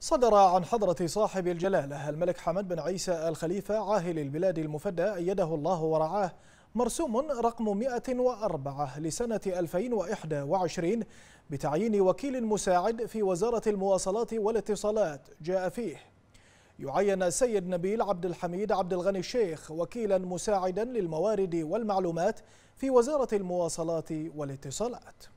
صدر عن حضرة صاحب الجلالة الملك حمد بن عيسى الخليفة عاهل البلاد المفدى أيده الله ورعاه مرسوم رقم 104 لسنة 2021 بتعيين وكيل مساعد في وزارة المواصلات والاتصالات جاء فيه يعين السيد نبيل عبد الحميد عبد الغني الشيخ وكيلا مساعدا للموارد والمعلومات في وزارة المواصلات والاتصالات